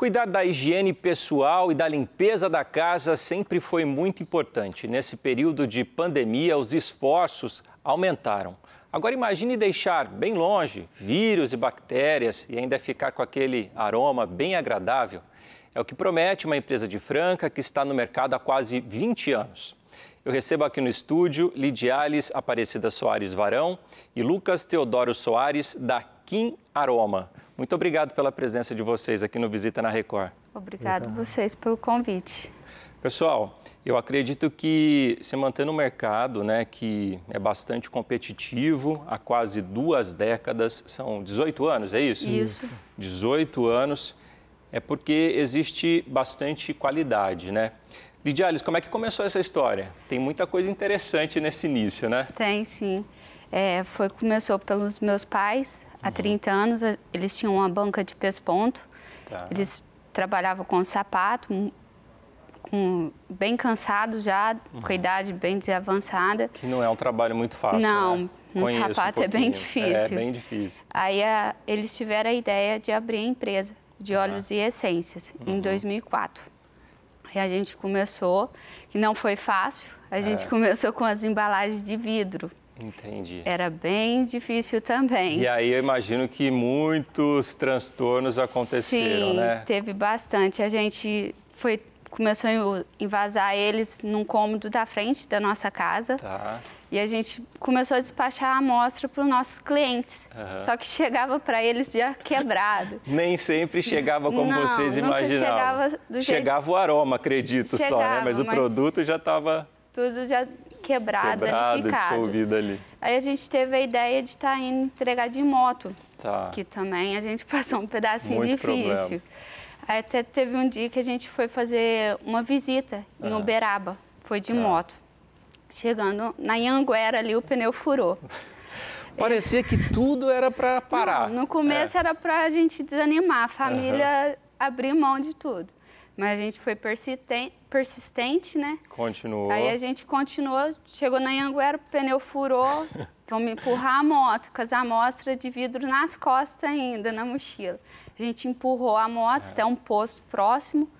Cuidar da higiene pessoal e da limpeza da casa sempre foi muito importante. Nesse período de pandemia, os esforços aumentaram. Agora imagine deixar bem longe vírus e bactérias e ainda ficar com aquele aroma bem agradável. É o que promete uma empresa de Franca que está no mercado há quase 20 anos. Eu recebo aqui no estúdio Lidiales Aparecida Soares Varão e Lucas Teodoro Soares, da Kim Aroma. Muito obrigado pela presença de vocês aqui no Visita na Record. Obrigado, a vocês pelo convite. Pessoal, eu acredito que se manter no mercado, né, que é bastante competitivo, há quase duas décadas, são 18 anos, é isso? Isso. 18 anos, é porque existe bastante qualidade, né? Lidiales, como é que começou essa história? Tem muita coisa interessante nesse início, né? Tem, sim. É, foi começou pelos meus pais, Há 30 anos, eh, eles tinham uma banca de pesponto. Tá. Eles trabalhavam com sapato, com, bem cansados já, uhum. com a idade bem desavançada. Que não é um trabalho muito fácil, Não, né? um Conheço sapato um é bem é, difícil. É, bem difícil. Aí a, eh, eles tiveram a ideia de abrir a empresa de tá. óleos e essências, uhum. em 2004. E a gente começou, que não foi fácil, a gente é. começou com as embalagens de vidro. Entendi. Era bem difícil também. E aí eu imagino que muitos transtornos aconteceram, Sim, né? teve bastante. A gente foi começou a invasar eles num cômodo da frente da nossa casa. Tá. E a gente começou a despachar a amostra para os nossos clientes. Uhum. Só que chegava para eles já quebrado. Nem sempre chegava como Não, vocês imaginavam. Chegava, do jeito... chegava o aroma, acredito chegava, só, né? mas, mas o produto já estava. Tudo já quebrada, é quebrada ali. Aí a gente teve a ideia de estar tá indo entregar de moto, tá. que também a gente passou um pedacinho Muito difícil. Aí até teve um dia que a gente foi fazer uma visita em é. Uberaba, foi de ah. moto. Chegando na Anguera ali, o pneu furou. Parecia que tudo era para parar. Não, no começo é. era para a gente desanimar, a família uhum. abrir mão de tudo. Mas a gente foi persistente, né? Continuou. Aí a gente continuou, chegou na Anhanguera, o pneu furou, vamos empurrar a moto com as amostras de vidro nas costas ainda, na mochila. A gente empurrou a moto é. até um posto próximo,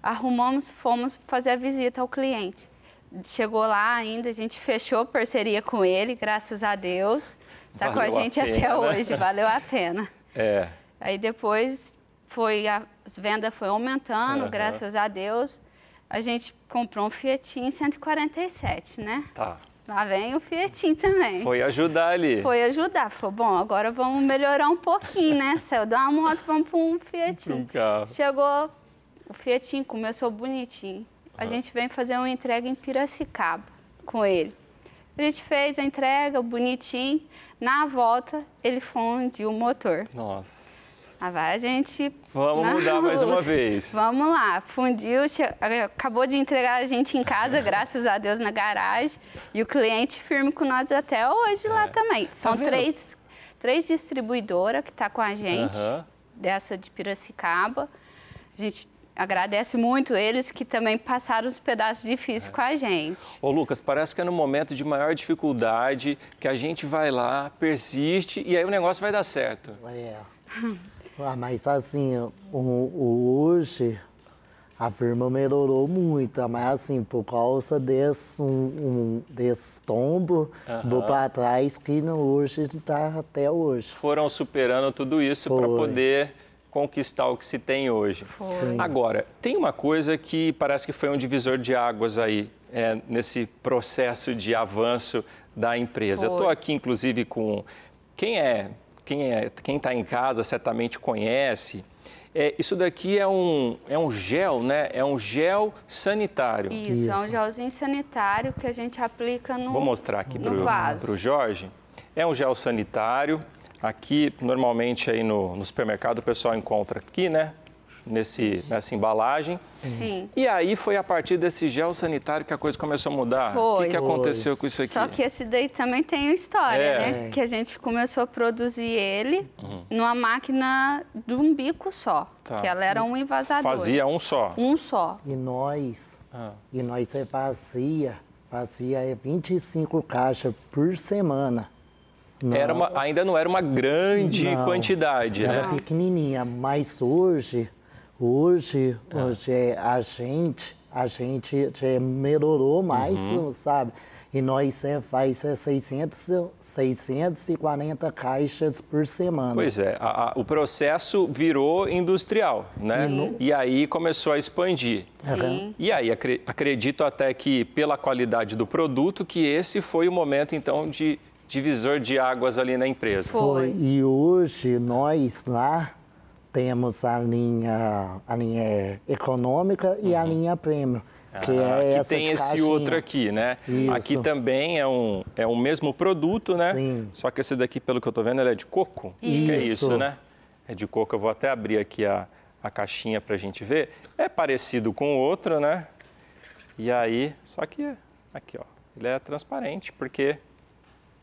arrumamos, fomos fazer a visita ao cliente. Chegou lá ainda, a gente fechou parceria com ele, graças a Deus. Tá com a gente a pena, até né? hoje, valeu a pena. É. Aí depois foi a venda foi aumentando, uhum. graças a Deus. A gente comprou um Fiatinho 147, né? Tá. Lá vem o Fiatinho também. Foi ajudar ali. Foi ajudar. foi bom, agora vamos melhorar um pouquinho, né? Saiu da moto, vamos para um Fiatinho. Um carro. Chegou o Fiatinho, começou bonitinho. A gente vem fazer uma entrega em Piracicaba com ele. A gente fez a entrega bonitinho. Na volta, ele fundiu o motor. Nossa. Lá ah, vai a gente. Vamos na mudar mais uma vez. Vamos lá. Fundiu, acabou de entregar a gente em casa, graças a Deus, na garagem. E o cliente firme com nós até hoje é. lá também. Tá São tá três, três distribuidoras que estão tá com a gente, dessa de Piracicaba. A gente agradece muito eles que também passaram os pedaços difíceis é. com a gente. Ô Lucas, parece que é no momento de maior dificuldade que a gente vai lá, persiste e aí o negócio vai dar certo. É. Ah, mas assim, o, hoje a firma melhorou muito, mas assim, por causa desse, um, um desse tombo uhum. do para trás que não, hoje está até hoje. Foram superando tudo isso para poder conquistar o que se tem hoje. Agora, tem uma coisa que parece que foi um divisor de águas aí, é, nesse processo de avanço da empresa. Foi. Eu estou aqui, inclusive, com quem é quem é, está em casa certamente conhece. É, isso daqui é um, é um gel, né? É um gel sanitário. Isso, isso. é um gelzinho sanitário que a gente aplica no Vou mostrar aqui para o Jorge. É um gel sanitário. Aqui, normalmente, aí no, no supermercado, o pessoal encontra aqui, né? nesse, nessa embalagem. Sim. E aí foi a partir desse gel sanitário que a coisa começou a mudar. O que, que aconteceu com isso aqui? Só que esse daí também tem história, é. né? É. Que a gente começou a produzir ele uhum. numa máquina de um bico só. Tá. Que ela era um envasador. Fazia um só? Um só. E nós, ah. e nós é fazia, fazia 25 é caixas por semana. Não. Era uma, ainda não era uma grande não, quantidade, era né? Era pequenininha, mas hoje Hoje, é. hoje é, a gente, a gente melhorou mais, uhum. sabe? E nós é, faz 600, 640 caixas por semana. Pois é, a, a, o processo virou industrial, né? Sim. E aí começou a expandir. Sim. E aí acre, acredito até que pela qualidade do produto que esse foi o momento então de divisor de águas ali na empresa. Foi. E hoje nós lá temos a linha, a linha econômica e uhum. a linha premium. Ah, que ah, é essa tem esse outro aqui, né? Isso. Aqui também é um, é o mesmo produto, né? Sim. Só que esse daqui, pelo que eu tô vendo, ele é de coco. Isso. Acho que é isso, né? É de coco. Eu vou até abrir aqui a, a caixinha pra gente ver. É parecido com o outro, né? E aí, só que aqui, ó, ele é transparente, porque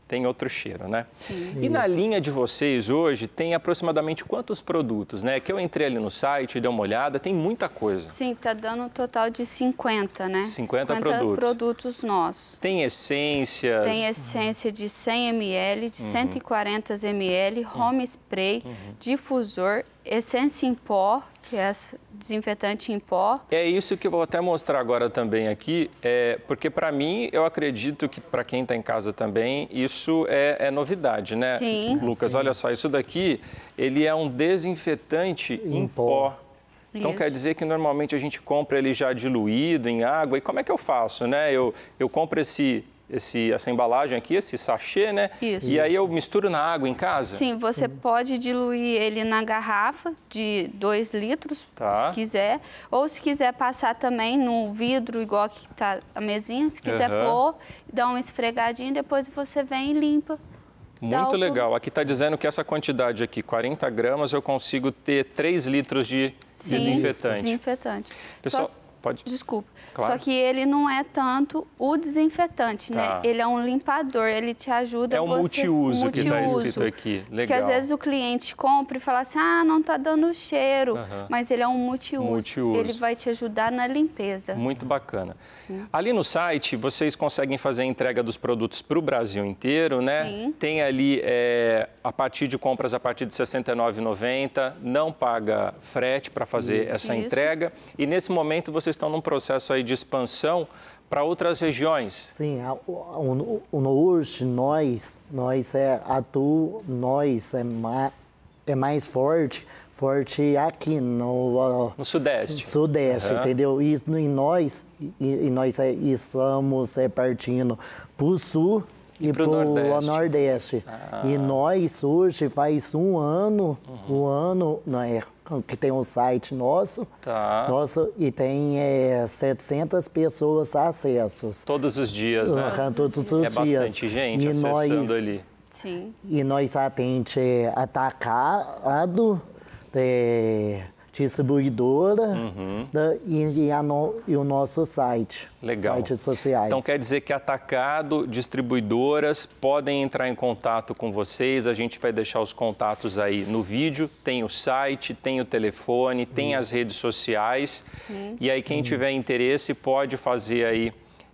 tem outro cheiro, né? Sim. E Isso. na linha de vocês hoje tem aproximadamente quantos produtos, né? Que eu entrei ali no site, dei uma olhada, tem muita coisa. Sim, tá dando um total de 50, né? 50, 50 produtos. produtos nossos. Tem essências. Tem essência de 100 ml, de uhum. 140 ml, home spray, uhum. difusor essência em pó, que é desinfetante em pó. É isso que eu vou até mostrar agora também aqui, é, porque para mim, eu acredito que para quem está em casa também, isso é, é novidade, né, sim, Lucas? Sim. Olha só, isso daqui, ele é um desinfetante em, em pó. pó. Então Isso. quer dizer que normalmente a gente compra ele já diluído em água. E como é que eu faço, né? Eu, eu compro esse esse, essa embalagem aqui, esse sachê, né? Isso. E aí eu misturo na água em casa? Sim, você Sim. pode diluir ele na garrafa de 2 litros, tá. se quiser. Ou se quiser passar também no vidro, igual que tá a mesinha, se quiser uhum. pôr, dá uma esfregadinha, depois você vem e limpa. Muito legal. Aqui está dizendo que essa quantidade aqui, 40 gramas, eu consigo ter 3 litros de Sim, desinfetante. desinfetante. Pessoal, Só Pode. Desculpa. Claro. Só que ele não é tanto o desinfetante, né? tá. né? Ele é um limpador, ele te ajuda. É um você... multiuso, tá multiuso que está escrito aqui. Legal. Porque às vezes o cliente compra e fala assim, ah, não está dando cheiro, uh -huh. mas ele é um multiuso. multiuso. Ele vai te ajudar na limpeza. Muito bacana. Sim. Ali no site vocês conseguem fazer a entrega dos produtos para o Brasil inteiro, né? Sim. Tem ali é, a partir de compras a partir de R$ 69,90, não paga frete para fazer Sim. essa Isso. entrega. E nesse momento vocês estão num processo aí de expansão para outras regiões. Sim, a, o, o, hoje nós, nós é atu, nós é, ma, é mais forte, forte aqui no, uh, no sudeste. Sudeste, uhum. entendeu? E, e nós, e, e nós é, estamos é, partindo para o sul e, para o Nordeste. Nordeste. Ah. E nós, hoje, faz um ano, uhum. um ano, não é, que tem um site nosso, tá. nosso e tem é, 700 pessoas acessos. Todos os dias, né? Uhum, todos os é dias. É bastante gente e acessando nós, ali. Sim. E nós atende é, atacado, é, distribuidora uhum. Né, e, e, no, e, o nosso site, Legal. sites sociais. Então quer dizer que atacado, distribuidoras podem entrar em contato com vocês, a gente vai deixar os contatos aí no vídeo, tem o site, tem o telefone, tem Isso. as redes sociais Sim. e aí Sim. quem tiver interesse pode fazer aí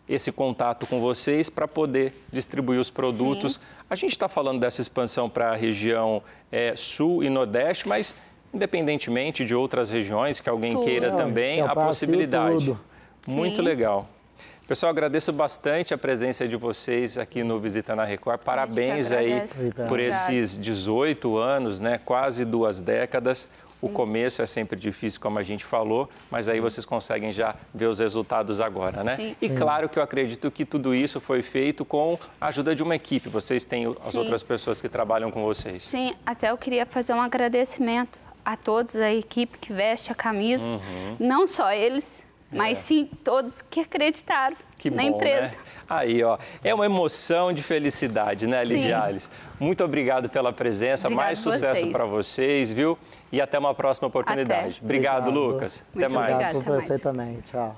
esse contato com vocês para poder distribuir os produtos. Sim. A gente está falando dessa expansão para a região é, sul e nordeste, mas independentemente de outras regiões que alguém tudo. queira é. também, a possibilidade. Tudo. Muito Sim. legal. Pessoal, agradeço bastante a presença de vocês aqui no Visita na Record. Parabéns aí por esses 18 anos, né? Quase duas décadas. O começo é sempre difícil, como a gente falou, mas aí vocês conseguem já ver os resultados agora, né? Sim. E claro que eu acredito que tudo isso foi feito com a ajuda de uma equipe. Vocês têm as Sim. outras pessoas que trabalham com vocês. Sim, até eu queria fazer um agradecimento a todos, a equipe que veste a camisa, uhum. não só eles, mas é. sim todos que acreditaram que na bom, né? empresa. Né? Aí, ó, é uma emoção de felicidade, né, Lidiales? Muito obrigado pela presença, obrigado mais sucesso para vocês, viu? E até uma próxima oportunidade. Obrigado, obrigado, Lucas. Muito até mais. Obrigado por você também, tchau.